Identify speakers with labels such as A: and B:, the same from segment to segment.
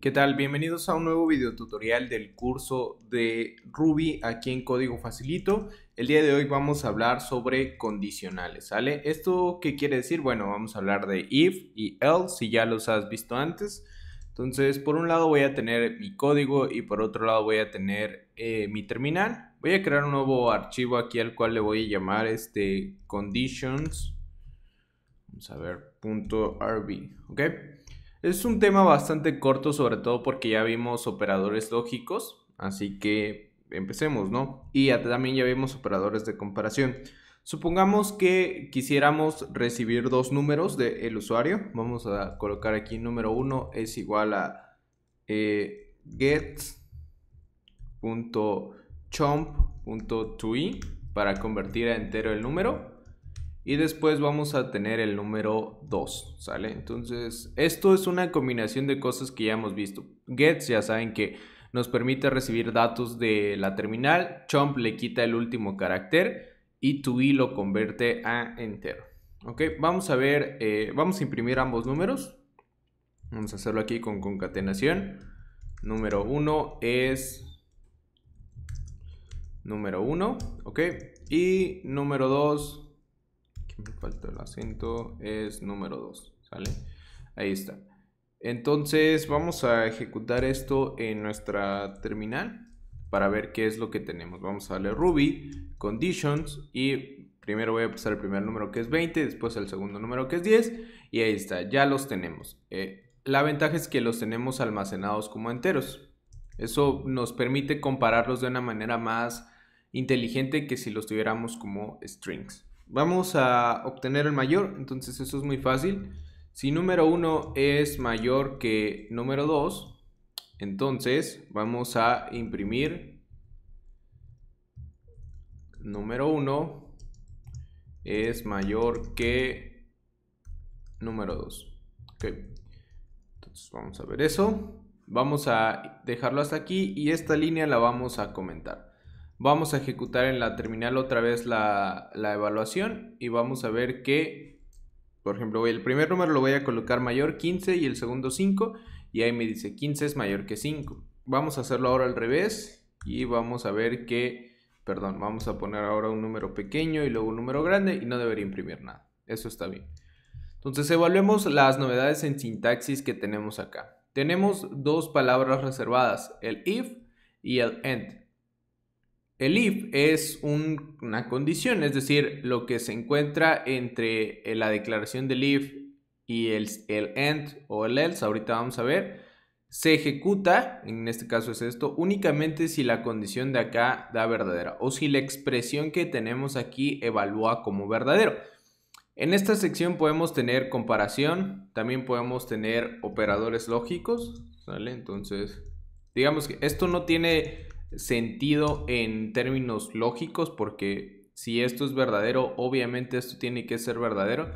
A: ¿Qué tal? Bienvenidos a un nuevo video tutorial del curso de Ruby aquí en Código Facilito. El día de hoy vamos a hablar sobre condicionales, ¿sale? ¿Esto qué quiere decir? Bueno, vamos a hablar de if y else, si ya los has visto antes. Entonces, por un lado voy a tener mi código y por otro lado voy a tener eh, mi terminal. Voy a crear un nuevo archivo aquí al cual le voy a llamar este conditions. Vamos a ver, punto .rb, ¿ok? Es un tema bastante corto, sobre todo porque ya vimos operadores lógicos, así que empecemos, ¿no? Y también ya vimos operadores de comparación. Supongamos que quisiéramos recibir dos números del usuario. Vamos a colocar aquí número 1 es igual a eh, chomp.tui para convertir a entero el número. Y después vamos a tener el número 2, ¿sale? Entonces, esto es una combinación de cosas que ya hemos visto. Gets, ya saben que nos permite recibir datos de la terminal. Chomp le quita el último carácter y TUI lo convierte a entero. Ok, vamos a ver, eh, vamos a imprimir ambos números. Vamos a hacerlo aquí con concatenación. Número 1 es Número 1, ok. Y número 2, me falta el acento, es número 2, ¿sale? Ahí está. Entonces vamos a ejecutar esto en nuestra terminal para ver qué es lo que tenemos. Vamos a darle Ruby, Conditions y primero voy a pasar el primer número que es 20, después el segundo número que es 10 y ahí está, ya los tenemos. Eh, la ventaja es que los tenemos almacenados como enteros. Eso nos permite compararlos de una manera más inteligente que si los tuviéramos como strings. Vamos a obtener el mayor, entonces eso es muy fácil. Si número 1 es mayor que número 2, entonces vamos a imprimir número 1 es mayor que número 2. Ok, entonces vamos a ver eso. Vamos a dejarlo hasta aquí y esta línea la vamos a comentar. Vamos a ejecutar en la terminal otra vez la, evaluación y vamos a ver que, por ejemplo, el primer número lo voy a colocar mayor 15 y el segundo 5 y ahí me dice 15 es mayor que 5. Vamos a hacerlo ahora al revés y vamos a ver que, perdón, vamos a poner ahora un número pequeño y luego un número grande y no debería imprimir nada. Eso está bien. Entonces evaluemos las novedades en sintaxis que tenemos acá. Tenemos dos palabras reservadas, el if y el end. El if es una condición, es decir, lo que se encuentra entre eh, la declaración del if y el, el end o el else, ahorita vamos a ver, se ejecuta, en este caso es esto, únicamente si la condición de acá da verdadera o si la expresión que tenemos aquí evalúa como verdadero. En esta sección podemos tener comparación, también podemos tener operadores lógicos, ¿sale? Entonces, digamos que esto no tiene sentido en términos lógicos, porque si esto es verdadero, obviamente esto tiene que ser verdadero,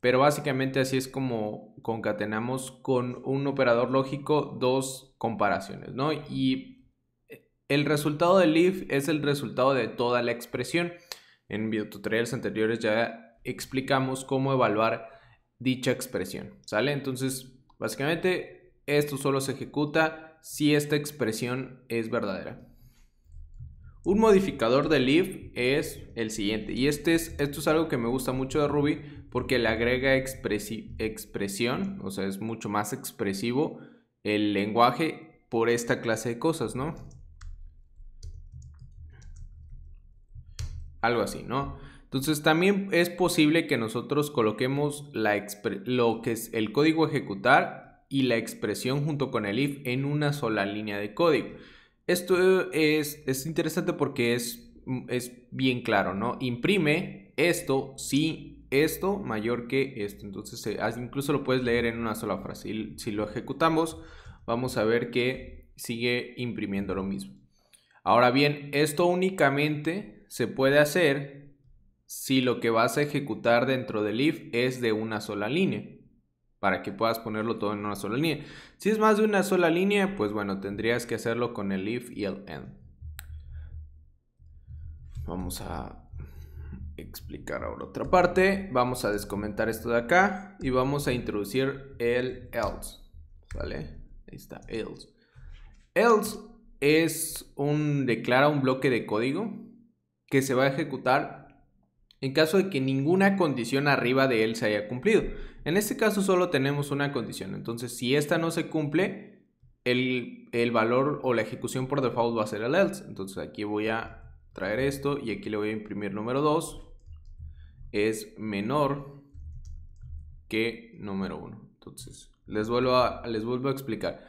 A: pero básicamente así es como concatenamos con un operador lógico dos comparaciones, ¿no? Y el resultado del if es el resultado de toda la expresión. En videotutoriales anteriores ya explicamos cómo evaluar dicha expresión, ¿sale? Entonces, básicamente esto solo se ejecuta si esta expresión es verdadera. Un modificador del if es el siguiente. Y este es, esto es algo que me gusta mucho de Ruby porque le agrega expresión, o sea, es mucho más expresivo el lenguaje por esta clase de cosas, ¿no? Algo así, ¿no? Entonces también es posible que nosotros coloquemos la lo que es el código ejecutar y la expresión junto con el if en una sola línea de código. Esto es, interesante porque mm, es, bien claro, ¿no? Imprime esto, sí, esto mayor que esto. Entonces, eh, incluso lo puedes leer en una sola frase. si lo ejecutamos, vamos a ver que sigue imprimiendo lo mismo. Ahora bien, esto únicamente se puede hacer si lo que vas a ejecutar dentro del if es de una sola línea para que puedas ponerlo todo en una sola línea. Si es más de una sola línea, pues bueno, tendrías que hacerlo con el if y el end. Vamos a explicar ahora otra parte. Vamos a descomentar esto de acá y vamos a introducir el else. ¿Vale? Ahí está, else. Else es un, declara un bloque de código que se va a ejecutar en caso de que ninguna condición arriba de él se haya cumplido. En este caso solo tenemos una condición, entonces si esta no se cumple, el, valor o la ejecución por default va a ser el else. Entonces aquí voy a traer esto y aquí le voy a imprimir número 2, es menor que número 1. Entonces les vuelvo a, les vuelvo a explicar.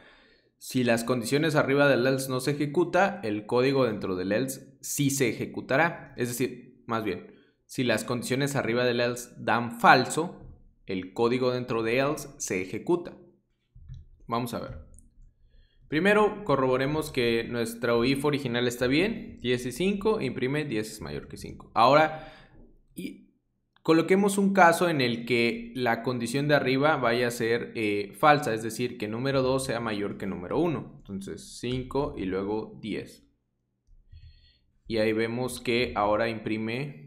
A: Si las condiciones arriba del else no se ejecuta, el código dentro del else sí se ejecutará. Es decir, más bien, si las condiciones arriba del else dan falso, el código dentro de else se ejecuta. Vamos a ver. Primero corroboremos que nuestra if original está bien, 10 y 5, imprime 10 es mayor que 5. Ahora y coloquemos un caso en el que la condición de arriba vaya a ser eh, falsa, es decir, que número 2 sea mayor que número 1. Entonces 5 y luego 10. Y ahí vemos que ahora imprime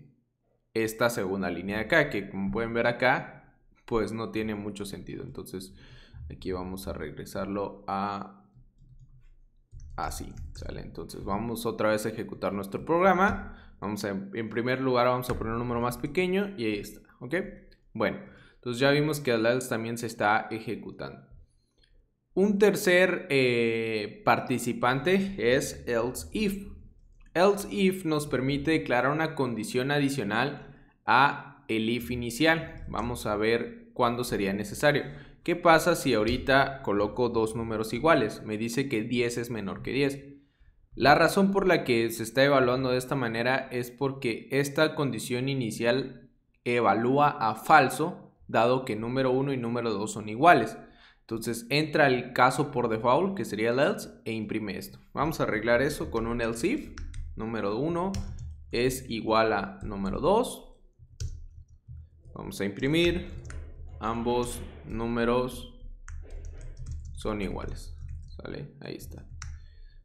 A: esta segunda línea de acá, que como pueden ver acá, pues no tiene mucho sentido. Entonces aquí vamos a regresarlo a así, ¿sale? Entonces vamos otra vez a ejecutar nuestro programa. Vamos a, en primer lugar vamos a poner un número más pequeño y ahí está, ¿ok? Bueno, entonces ya vimos que else también se está ejecutando. Un tercer eh, participante es else if. Else if nos permite declarar una condición adicional a el if inicial. Vamos a ver cuándo sería necesario. ¿Qué pasa si ahorita coloco dos números iguales? Me dice que 10 es menor que 10. La razón por la que se está evaluando de esta manera es porque esta condición inicial evalúa a falso, dado que número 1 y número 2 son iguales. Entonces entra el caso por default, que sería el else, e imprime esto. Vamos a arreglar eso con un else if número 1 es igual a número 2. Vamos a imprimir. Ambos números son iguales. Ahí está.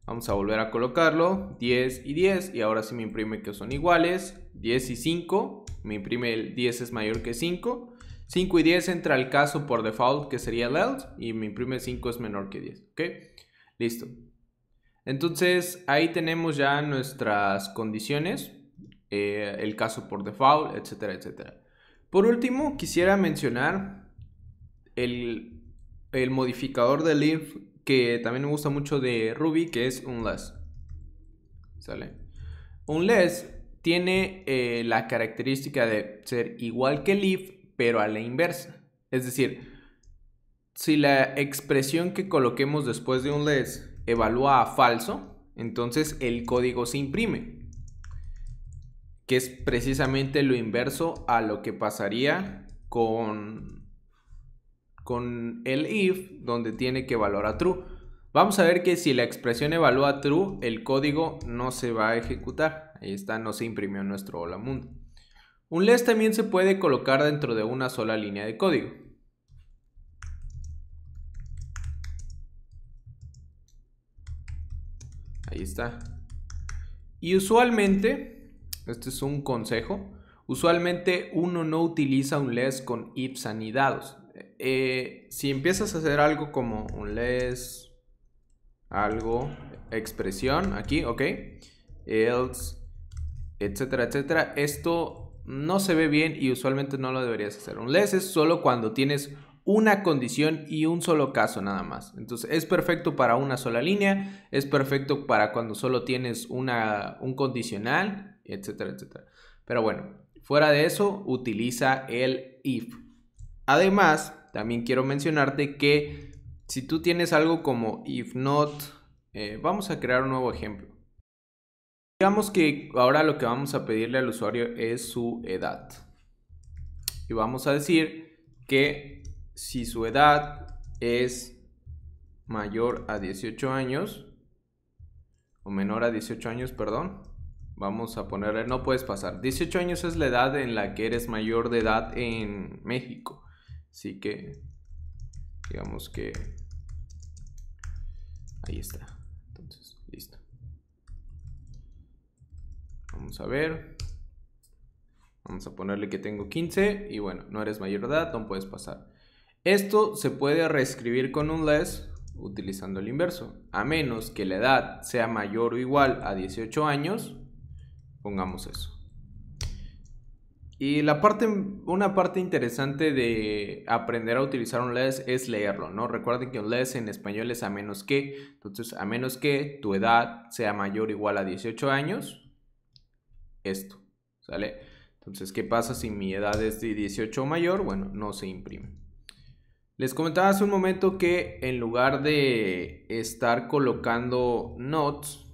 A: Vamos a volver a colocarlo. 10 y 10. Y ahora sí me imprime que son iguales. 10 y 5. Me imprime el 10 es mayor que 5. 5 y 10 entra el caso por default que sería el else. Y me imprime 5 es menor que 10. ¿Ok? Listo. Entonces ahí tenemos ya nuestras condiciones, eh, el caso por default, etcétera, etcétera. Por último, quisiera mencionar el, modificador de leaf que también me gusta mucho de Ruby, que es un less. ¿Sale? less tiene eh, la característica de ser igual que leaf, pero a la inversa. Es decir, si la expresión que coloquemos después de un less evalúa a falso, entonces el código se imprime, que es precisamente lo inverso a lo que pasaría con, con el if, donde tiene que valorar true. Vamos a ver que si la expresión evalúa true, el código no se va a ejecutar. Ahí está, no se imprimió nuestro hola mundo. Un less también se puede colocar dentro de una sola línea de código. Ahí está. Y usualmente, este es un consejo, usualmente uno no utiliza un les con ifs anidados. dados eh, si empiezas a hacer algo como un les algo, expresión, aquí, ok, else, etcétera, etcétera, esto no se ve bien y usualmente no lo deberías hacer. Un les es solo cuando tienes una condición y un solo caso nada más. Entonces es perfecto para una sola línea, es perfecto para cuando solo tienes una, un condicional, etcétera, etcétera. Pero bueno, fuera de eso, utiliza el if. Además, también quiero mencionarte que si tú tienes algo como if not, eh, vamos a crear un nuevo ejemplo. Digamos que ahora lo que vamos a pedirle al usuario es su edad. Y vamos a decir que si su edad es mayor a 18 años, o menor a 18 años, perdón, vamos a ponerle, no puedes pasar. 18 años es la edad en la que eres mayor de edad en México. Así que, digamos que, ahí está. Entonces, listo. Vamos a ver. Vamos a ponerle que tengo 15 y bueno, no eres mayor de edad, no puedes pasar. Esto se puede reescribir con un less utilizando el inverso. A menos que la edad sea mayor o igual a 18 años, pongamos eso. Y la parte, una parte interesante de aprender a utilizar un less es leerlo, ¿no? Recuerden que un less en español es a menos que. Entonces, a menos que tu edad sea mayor o igual a 18 años, esto, ¿sale? Entonces, ¿qué pasa si mi edad es de 18 o mayor? Bueno, no se imprime. Les comentaba hace un momento que en lugar de estar colocando notes,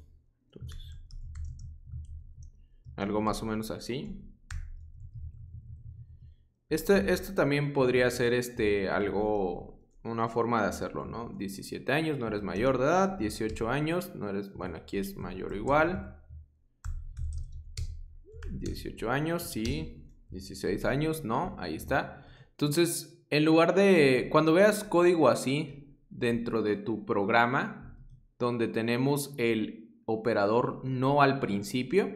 A: algo más o menos así. Este, esto también podría ser este, algo, una forma de hacerlo, ¿no? 17 años, no eres mayor de edad, 18 años, no eres, bueno, aquí es mayor o igual. 18 años, sí, 16 años, no, ahí está. Entonces, en lugar de, cuando veas código así dentro de tu programa, donde tenemos el operador no al principio,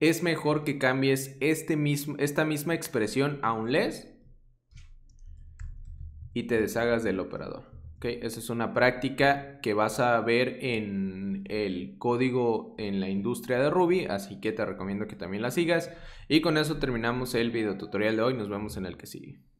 A: es mejor que cambies este esta misma expresión a un less y te deshagas del operador. Okay, esa es una práctica que vas a ver en el código en la industria de Ruby, así que te recomiendo que también la sigas. Y con eso terminamos el video tutorial de hoy, nos vemos en el que sigue.